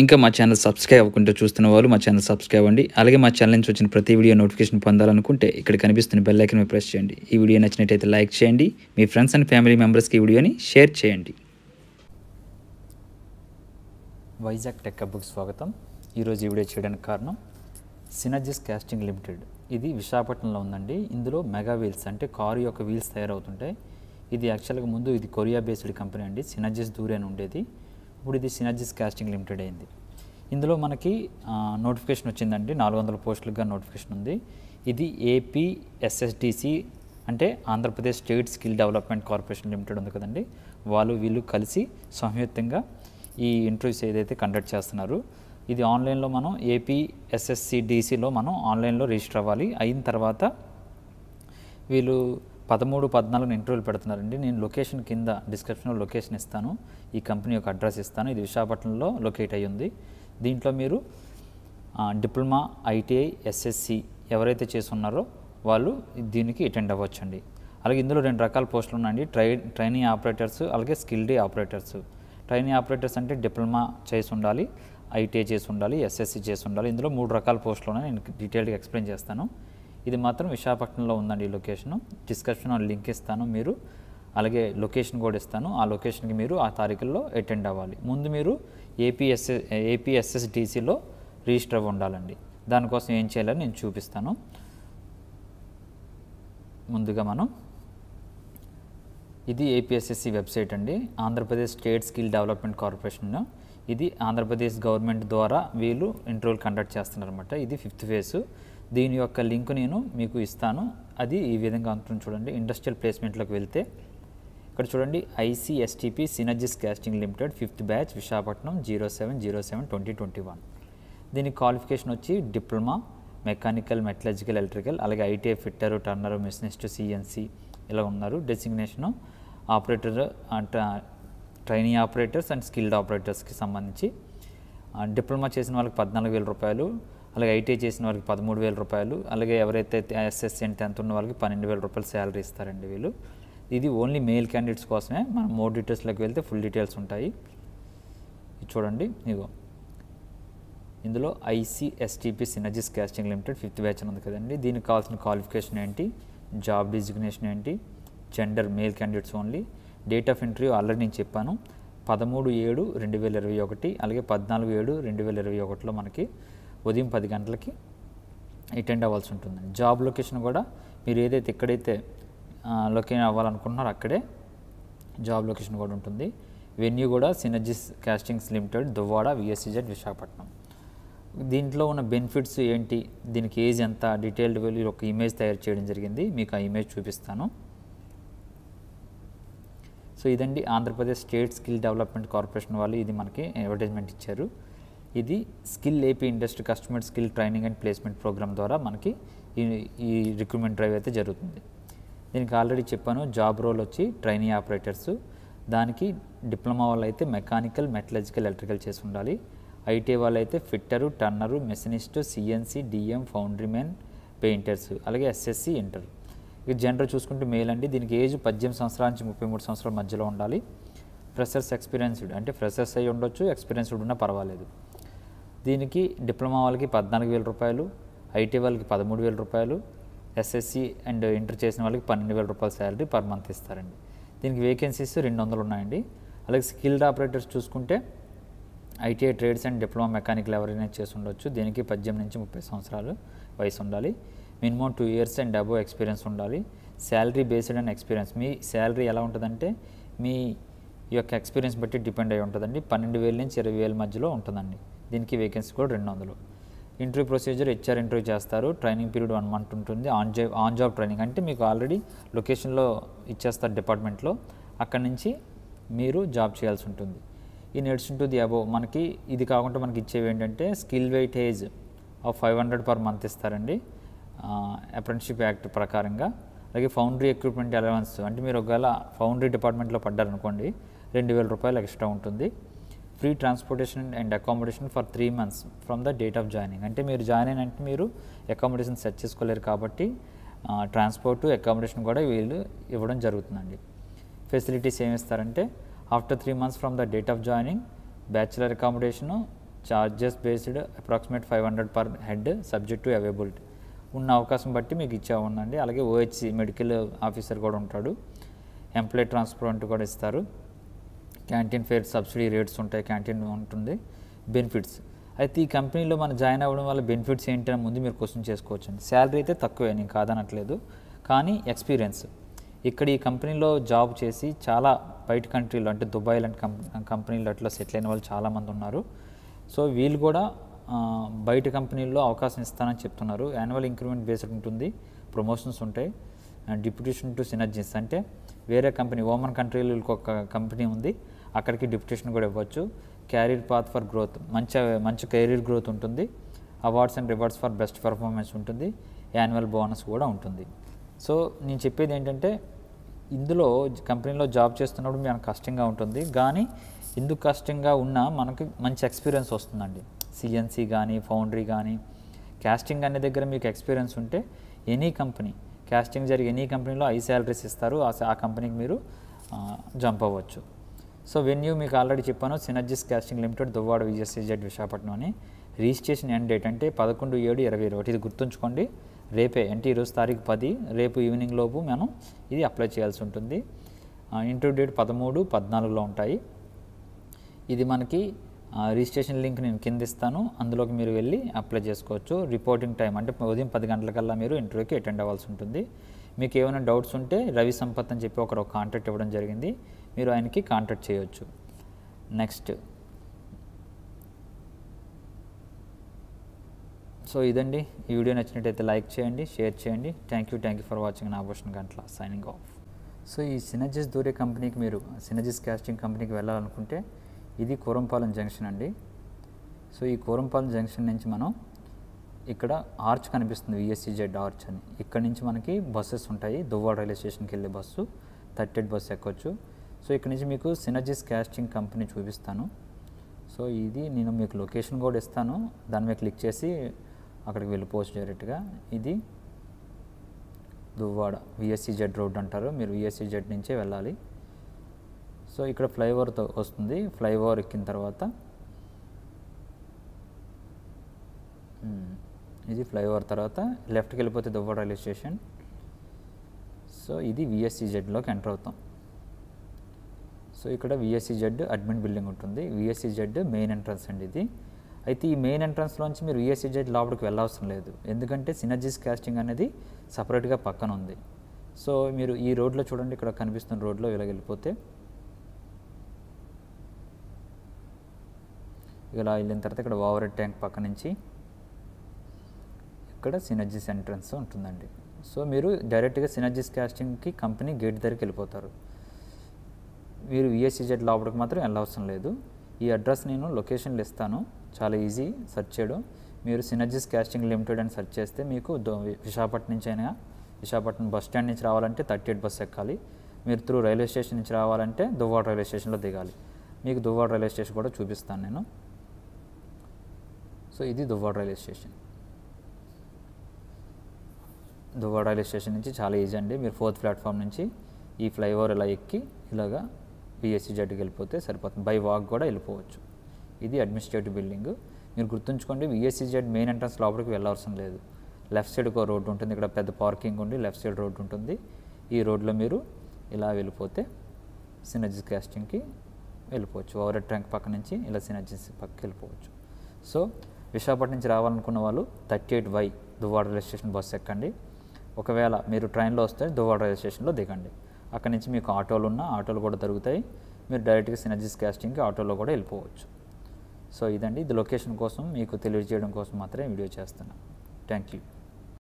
ఇంకా మా channel subscribe అవ్వకుండా చూస్తున్న వాళ్ళు మా ఛానల్ సబ్స్క్రైబ్ అండి అలాగే మా ఛానల్ నుంచి వచ్చిన ప్రతి వీడియో నోటిఫికేషన్ పొందాలనుకుంటే ఇక్కడ కనిపిస్తున్న బెల్లైకన్ ప్రెస్ చేయండి ఈ వీడియో నచ్చినట్టయితే లైక్ చేయండి మీ ఫ్రెండ్స్ అండ్ ఫ్యామిలీ మెంబర్స్కి ఈ వీడియోని షేర్ చేయండి వైజాగ్ టెక్ బుక్ స్వాగతం ఈరోజు ఈ వీడియో చేయడానికి కారణం సినర్జిస్ క్యాస్టింగ్ లిమిటెడ్ ఇది విశాఖపట్నంలో ఉందండి ఇందులో మెగా వీల్స్ అంటే కారు యొక్క వీల్స్ తయారవుతుంటాయి ఇది యాక్చువల్గా ముందు ఇది కొరియా బేస్డ్ కంపెనీ అండి సినర్జిస్ దూరే ఉండేది ఇప్పుడు ఇది సినర్జిస్ కాస్టింగ్ లిమిటెడ్ అయింది ఇందులో మనకి నోటిఫికేషన్ వచ్చిందండి నాలుగు వందల పోస్టులుగా నోటిఫికేషన్ ఉంది ఇది ఎస్ఎస్డిసి అంటే Andhra Pradesh state skill development corporation limited ఉంది కదండి వాళ్ళు వీళ్ళు కలిసి సంయుక్తంగా ఈ ఇంటర్వ్యూస్ ఏదైతే కండక్ట్ చేస్తున్నారు ఇది ఆన్లైన్లో మనం ఏపీ ఏపీఎస్ఎస్సిడిసిలో మనం ఆన్లైన్లో రిజిస్టర్ అవ్వాలి అయిన తర్వాత వీళ్ళు పదమూడు పద్నాలుగు ఇంటర్వ్యూలు పెడుతున్నారండి నేను లొకేషన్ కింద డిస్క్రిప్షన్లో లొకేషన్ ఇస్తాను ఈ కంపెనీ యొక్క అడ్రస్ ఇస్తాను ఇది విశాఖపట్నంలో లొకేట్ అయ్యి ఉంది దీంట్లో మీరు డిప్లొమా ఐటీఐ ఎస్ఎస్సి ఎవరైతే చేస్తున్నారో వాళ్ళు దీనికి అటెండ్ అవ్వచ్చండి అలాగే ఇందులో రెండు రకాల పోస్టులు ఉన్నాయండి ట్రై ట్రైనింగ్ ఆపరేటర్స్ అలాగే స్కిల్డ్ ఆపరేటర్స్ ట్రైనింగ్ ఆపరేటర్స్ అంటే డిప్లొమా చేసి ఉండాలి ఐటీఐ చేసి ఉండాలి ఎస్ఎస్సి చేసి ఉండాలి ఇందులో మూడు రకాల పోస్టులు ఉన్నాయి నేను డీటెయిల్గా ఎక్స్ప్లెయిన్ చేస్తాను ఇది మాత్రం విశాఖపట్నంలో ఉందండి ఈ లొకేషను డిస్క్రిప్షన్ లింక్ ఇస్తాను మీరు అలాగే లొకేషన్ కూడా ఇస్తాను ఆ లొకేషన్కి మీరు ఆ తారీఖుల్లో అటెండ్ అవ్వాలి ముందు మీరు ఏపీఎస్ఎస్ ఏపీఎస్ఎస్డిసిలో రిజిస్టర్ అవ్వ ఉండాలండి దానికోసం ఏం చేయాలని నేను చూపిస్తాను ముందుగా మనం ఇది ఏపీఎస్ఎస్సి వెబ్సైట్ అండి Andhra Pradesh state skill development corporation ఇది ఆంధ్రప్రదేశ్ గవర్నమెంట్ ద్వారా వీళ్ళు ఇంటర్వ్యూలు కండక్ట్ చేస్తున్నారన్నమాట ఇది ఫిఫ్త్ ఫేజు దీని యొక్క లింక్ నేను మీకు ఇస్తాను అది ఈ విధంగా ఉంటుంది చూడండి ఇండస్ట్రియల్ ప్లేస్మెంట్లోకి వెళ్తే ఇక్కడ చూడండి ICSTP Synergies Casting Limited fifth batch Visakhapatnam zero seven zero seven twenty twenty one దీనికి క్వాలిఫికేషన్ వచ్చి డిప్లొమా మెకానికల్ మెటలజికల్ ఎలక్ట్రికల్ అలాగే ITI fitter turner machinist CNC ఇలా ఉన్నారు డెసిగ్నేషను ఆపరేటర్ అంటే ట్రైనింగ్ ఆపరేటర్స్ అండ్ స్కిల్డ్ ఆపరేటర్స్కి సంబంధించి డిప్లొమా చేసిన వాళ్ళకి పద్నాలుగు వేల రూపాయలు అలాగే ఐటీఐ చేసిన వారికి పదమూడు వేల రూపాయలు అలాగే ఎవరైతే ఎస్ఎస్సీ టెన్త్ ఉన్న వాళ్ళకి పన్నెండు వేల రూపాయలు శాలరీ ఇస్తారండి వీళ్ళు ఇది ఓన్లీ మెయిల్ క్యాండిడేట్స్ కోసమే మనం మోర్ డీటెయిల్స్లోకి వెళ్తే ఫుల్ డీటెయిల్స్ ఉంటాయి చూడండి ఇదిగో ఇందులో ICSTP Synergies Casting Limited fifth batch ఉంది కదండి దీనికి కావాల్సిన క్వాలిఫికేషన్ ఏంటి జాబ్ డిజిగ్నేషన్ ఏంటి gender male candidates only date of interview already నేను చెప్పాను పదమూడు ఏడు రెండు వేల ఇరవై ఒకటి అలాగే పద్నాలుగు ఏడు రెండు వేల ఇరవై ఒకటిలో మనకి ఉదయం పది గంటలకి అటెండ్ అవ్వాల్సి ఉంటుంది జాబ్ లొకేషన్ కూడా మీరు ఏదైతే ఎక్కడైతే లొకేషన్ అవ్వాలనుకుంటున్నారో అక్కడే జాబ్ లొకేషన్ కూడా ఉంటుంది వెన్యూ కూడా Synergies Castings Limited Duvvada VSEZ Visakhapatnam దీంట్లో ఉన్న బెనిఫిట్స్ ఏంటి దీనికి ఏజ్ ఎంత డీటెయిల్డ్ వెళ్ళి ఒక ఇమేజ్ తయారు చేయడం జరిగింది మీకు ఆ ఇమేజ్ చూపిస్తాను సో ఇదండి Andhra Pradesh state skill development corporation వాళ్ళు ఇది మనకి అడ్వర్టైజ్మెంట్ ఇచ్చారు ఇది skill AP industry customer skill training and placement program ద్వారా మనకి ఈ ఈ రిక్రూట్మెంట్ డ్రైవ్ అయితే జరుగుతుంది దీనికి ఆల్రెడీ చెప్పాను జాబ్ రోల్ వచ్చి ట్రైనింగ్ ఆపరేటర్స్ దానికి డిప్లొమా వాళ్ళు అయితే మెకానికల్ మెటలజికల్ ఎలక్ట్రికల్ చేసి ఉండాలి ఐటీ వాళ్ళు అయితే fitter turner machinist CNC DM foundry men painters అలాగే ఎస్ఎస్సి ఇంటర్ ఇక జనరల్ చూసుకుంటే మేల్ అండి దీనికి ఏజ్ పద్దెనిమిది సంవత్సరాల నుంచి ముప్పై మూడు సంవత్సరాల మధ్యలో ఉండాలి ఫ్రెషర్స్ ఎక్స్పీరియన్స్డ్ అంటే ఫ్రెషర్స్ అయి ఉండొచ్చు ఎక్స్పీరియన్స్డ్ ఉన్నా పర్వాలేదు దీనికి డిప్లొమా వాళ్ళకి పద్నాలుగు వేల రూపాయలు ఐటీ వాళ్ళకి పదమూడు వేల రూపాయలు ఎస్ఎస్సి అండ్ ఇంటర్ చేసిన వాళ్ళకి పన్నెండు వేల రూపాయల శాలరీ పర్ మంత్ ఇస్తారండి దీనికి వేకెన్సీస్ రెండు వందలు ఉన్నాయండి అలాగే స్కిల్డ్ ఆపరేటర్స్ చూసుకుంటే ITI trades and diploma mechanical ఎవరైనా చేసి ఉండొచ్చు దీనికి పద్దెనిమిది నుంచి ముప్పై సంవత్సరాలు వయసు ఉండాలి minimum two years and above experience ఉండాలి శాలరీ బేస్డ్ అండ్ ఎక్స్పీరియన్స్ మీ శాలరీ ఎలా ఉంటుందంటే మీ ఈ యొక్క ఎక్స్పీరియన్స్ బట్టి డిపెండ్ అయి ఉంటుందండి పన్నెండు వేల నుంచి ఇరవై వేల మధ్యలో ఉంటుందండి దీనికి వేకెన్సీ కూడా రెండు వందలు ఇంటర్వ్యూ ప్రొసీజర్ హెచ్ఆర్ ఇంటర్వ్యూ చేస్తారు ట్రైనింగ్ పీరియడ్ వన్ మంత్ ఉంటుంది on job on job training అంటే మీకు ఆల్రెడీ లొకేషన్లో ఇచ్చేస్తారు డిపార్ట్మెంట్లో అక్కడి నుంచి మీరు జాబ్ చేయాల్సి ఉంటుంది ఈ నెడ్స్ అబో ది అబోవ్ మనకి ఇది కాకుండా మనకి ఇచ్చేవి ఏంటంటే skill weightage of five hundred per month ఇస్తారండి అప్రెంటిషిప్ యాక్ట్ ప్రకారంగా అలాగే ఫౌండరీ ఎక్విప్మెంట్ అలవెన్స్ అంటే మీరు ఒకవేళ ఫౌండరీ డిపార్ట్మెంట్లో పడ్డారనుకోండి రెండు వేల రూపాయలు ఎక్స్ట్రా ఉంటుంది free transportation and accommodation for three months from the date of joining అంటే మీరు జాయిన్ అయిన అంటే మీరు అకామిడేషన్ సెట్ చేసుకోలేరు కాబట్టి ట్రాన్స్పోర్ట్ అకామిడేషన్ కూడా వీళ్ళు ఇవ్వడం జరుగుతుందండి ఫెసిలిటీస్ ఏమి ఇస్తారంటే after three months from the date of joining bachelor accommodation charges based approximate five hundred per head subject to availability ఉన్న అవకాశం బట్టి మీకు ఇచ్చే ఉందండి అలాగే ఓహెచ్సి మెడికల్ ఆఫీసర్ కూడా ఉంటాడు ఎంప్లాయీ ట్రాన్స్పోర్ట్ కూడా ఇస్తారు క్యాంటీన్ ఫేర్ సబ్సిడీ రేట్స్ ఉంటాయి క్యాంటీన్ ఉంటుంది బెనిఫిట్స్ అయితే ఈ కంపెనీలో మనం జాయిన్ అవ్వడం వల్ల బెనిఫిట్స్ ఏంటి అని ముందు మీరు క్వశ్చన్ చేసుకోవచ్చండి శాలరీ అయితే తక్కువే నేను కాదనట్లేదు కానీ ఎక్స్పీరియన్స్ ఇక్కడ ఈ కంపెనీలో జాబ్ చేసి చాలా బయట కంట్రీలో అంటే దుబాయ్ లాంటి కంపెనీలు అట్లా సెటిల్ అయిన వాళ్ళు చాలామంది ఉన్నారు సో వీళ్ళు కూడా బయట కంపెనీల్లో అవకాశం ఇస్తానని చెప్తున్నారు యాన్యువల్ ఇంక్రిమెంట్ బేస్డ్ ఉంటుంది ప్రమోషన్స్ ఉంటాయి అండ్ డిప్యూటేషన్ టు సినర్జీస్ అంటే వేరే కంపెనీ ఓమన్ కంట్రీలో ఒక కంపెనీ ఉంది అక్కడికి డిప్యుటేషన్ కూడా ఇవ్వచ్చు క్యారీర్ పాత్ ఫర్ గ్రోత్ మంచి మంచి కెరీర్ గ్రోత్ ఉంటుంది awards and rewards for best performance ఉంటుంది యాన్యువల్ బోనస్ కూడా ఉంటుంది సో నేను చెప్పేది ఏంటంటే ఇందులో కంపెనీలో జాబ్ చేస్తున్నప్పుడు మనకు కష్టంగా ఉంటుంది కానీ ఎందుకు కష్టంగా ఉన్నా మనకి మంచి ఎక్స్పీరియన్స్ వస్తుందండి సిఎన్సీ కానీ ఫౌండరీ కానీ క్యాస్టింగ్ అనే దగ్గర మీకు ఎక్స్పీరియన్స్ ఉంటే ఎనీ కంపెనీ క్యాస్టింగ్ జరిగే ఎనీ కంపెనీలో ఐ శాలరీస్ ఇస్తారు ఆ కంపెనీకి మీరు జంప్ అవ్వచ్చు సో వెన్యూ మీకు ఆల్రెడీ చెప్పాను సినర్జిస్ క్యాస్టింగ్ లిమిటెడ్ దువ్వాడ విజయసీజెడ్ విశాఖపట్నం అని రిజిస్ట్రేషన్ ఎండ్ డేట్ అంటే పదకొండు ఏడు ఇరవై ఒకటి ఇది గుర్తుంచుకోండి రేపే అంటే ఈరోజు తారీఖు పది రేపు ఈవినింగ్ లోపు మనం ఇది అప్లై చేయాల్సి ఉంటుంది ఇంటర్వ్యూ డేట్ పదమూడు పద్నాలుగులో ఉంటాయి ఇది మనకి రిజిస్ట్రేషన్ లింక్ నేను కింద ఇస్తాను అందులోకి మీరు వెళ్ళి అప్లై చేసుకోవచ్చు రిపోర్టింగ్ టైం అంటే ఉదయం పది గంటలకల్లా మీరు ఇంటర్వ్యూకి అటెండ్ అవ్వాల్సి ఉంటుంది మీకు ఏమైనా డౌట్స్ ఉంటే రవి సంపత్ అని చెప్పి ఒకరు కాంటాక్ట్ ఇవ్వడం జరిగింది మీరు ఆయనకి కాంటాక్ట్ చేయవచ్చు నెక్స్ట్ సో ఇదండి ఈ వీడియో నచ్చినట్టయితే లైక్ చేయండి షేర్ చేయండి thank you thank you for watching నా భూషణ్ గంటల సైనింగ్ ఆఫ్ సో ఈ సినజిస్ దూరే కంపెనీకి మీరు సినజిస్ క్యాస్టింగ్ కంపెనీకి వెళ్ళాలనుకుంటే ఇది కూరంపాలెం జంక్షన్ అండి సో ఈ కూరంపాలెం జంక్షన్ నుంచి మనం ఇక్కడ ఆర్చ్ కనిపిస్తుంది విఎస్సీ జెడ్ ఆర్చ్ అని ఇక్కడ నుంచి మనకి బస్సెస్ ఉంటాయి దువ్వాడ రైల్వే స్టేషన్కి వెళ్ళే బస్సు థర్టీ ఎయిట్ బస్సు ఎక్కొచ్చు సో ఇక్కడ నుంచి మీకు సినర్జీస్ క్యాస్టింగ్ కంపెనీ చూపిస్తాను సో ఇది నేను మీకు లొకేషన్ కూడా ఇస్తాను దాని మీద క్లిక్ చేసి అక్కడికి వెళ్ళిపోవచ్చు డైరెక్ట్గా ఇది దువ్వాడ విఎస్సీ జెడ్ రోడ్ అంటారు మీరు విఎస్సీ జెడ్ నుంచే వెళ్ళాలి సో ఇక్కడ ఫ్లైఓవర్తో వస్తుంది ఫ్లైఓవర్ ఎక్కిన తర్వాత ఇది ఫ్లైఓవర్ తర్వాత లెఫ్ట్కి వెళ్ళిపోతే దువ్వాడ రైల్వే స్టేషన్ సో ఇది విఎస్సీ జెడ్లోకి ఎంటర్ అవుతాం సో ఇక్కడ విఎస్సి జెడ్ అడ్మిన్ బిల్డింగ్ ఉంటుంది విఎస్సీ జెడ్ మెయిన్ ఎంట్రన్స్ అండి ఇది అయితే ఈ మెయిన్ ఎంట్రన్స్లోంచి మీరు విఎస్సి జెడ్ లోపలికి వెళ్ళవసరం లేదు ఎందుకంటే సినర్జీస్ క్యాస్టింగ్ అనేది సపరేట్గా పక్కన ఉంది సో మీరు ఈ రోడ్లో చూడండి ఇక్కడ కనిపిస్తున్న రోడ్లో ఇలా వెళ్ళిపోతే ఇలా వెళ్ళిన తర్వాత ఇక్కడ ఓవర్ ట్యాంక్ పక్క నుంచి ఇక్కడ సినర్జీస్ ఎంట్రన్స్ ఉంటుందండి సో మీరు డైరెక్ట్గా సినర్జీస్ క్యాస్టింగ్కి కంపెనీ గేట్ దగ్గరికి వెళ్ళిపోతారు మీరు విఎస్సిజెడ్ లోపలికి మాత్రం వెళ్ళవసరం లేదు ఈ అడ్రస్ నేను లొకేషన్లు ఇస్తాను చాలా ఈజీ సెర్చ్ చేయడం మీరు సినర్జీస్ క్యాస్టింగ్ లిమిటెడ్ అని సెర్చ్ చేస్తే మీకు విశాఖపట్నం నుంచి అయినా విశాఖపట్నం బస్ స్టాండ్ నుంచి రావాలంటే థర్టీ ఎయిట్ బస్ ఎక్కాలి మీరు త్రూ రైల్వే స్టేషన్ నుంచి రావాలంటే దువ్వాడ రైల్వే స్టేషన్లో దిగాలి మీకు దువ్వాడ రైల్వే స్టేషన్ కూడా చూపిస్తాను నేను సో ఇది Duvvada railway station Duvvada railway station నుంచి చాలా ఈజీ అండి మీరు ఫోర్త్ ప్లాట్ఫామ్ నుంచి ఈ ఫ్లైఓవర్ ఇలా ఎక్కి ఇలాగా పిఎస్సి జడ్కి వెళ్ళిపోతే సరిపోతుంది బై వాక్ కూడా వెళ్ళిపోవచ్చు ఇది అడ్మినిస్ట్రేటివ్ బిల్డింగ్ మీరు గుర్తుంచుకోండి విఎస్సి జెడ్ మెయిన్ ఎంట్రన్స్ లోపలికి వెళ్ళవలసిన లేదు లెఫ్ట్ సైడ్ ఒక రోడ్డు ఉంటుంది ఇక్కడ పెద్ద పార్కింగ్ ఉండి లెఫ్ట్ సైడ్ రోడ్డు ఉంటుంది ఈ రోడ్లో మీరు ఇలా వెళ్ళిపోతే సినర్జీస్ క్యాస్టింగ్కి వెళ్ళిపోవచ్చు ఓవర్ ట్రంక్ పక్క నుంచి ఇలా సినర్జీస్ పక్కకి వెళ్ళిపోవచ్చు సో విశాఖపట్నం నుంచి రావాలనుకున్న వాళ్ళు thirty eight Y Duvvada railway station bus ఎక్కండి ఒకవేళ మీరు ట్రైన్లో వస్తే దువ్వాడ రైల్వే స్టేషన్లో దిగండి అక్కడ నుంచి మీకు ఆటోలు ఉన్న ఆటోలు కూడా దొరుకుతాయి మీరు డైరెక్ట్గా సినర్జీస్ క్యాస్టింగ్కి ఆటోలో కూడా వెళ్ళిపోవచ్చు సో ఇదండి ఇది లొకేషన్ కోసం మీకు తెలియజేయడం కోసం మాత్రమే వీడియో చేస్తున్నాను థ్యాంక్ యూ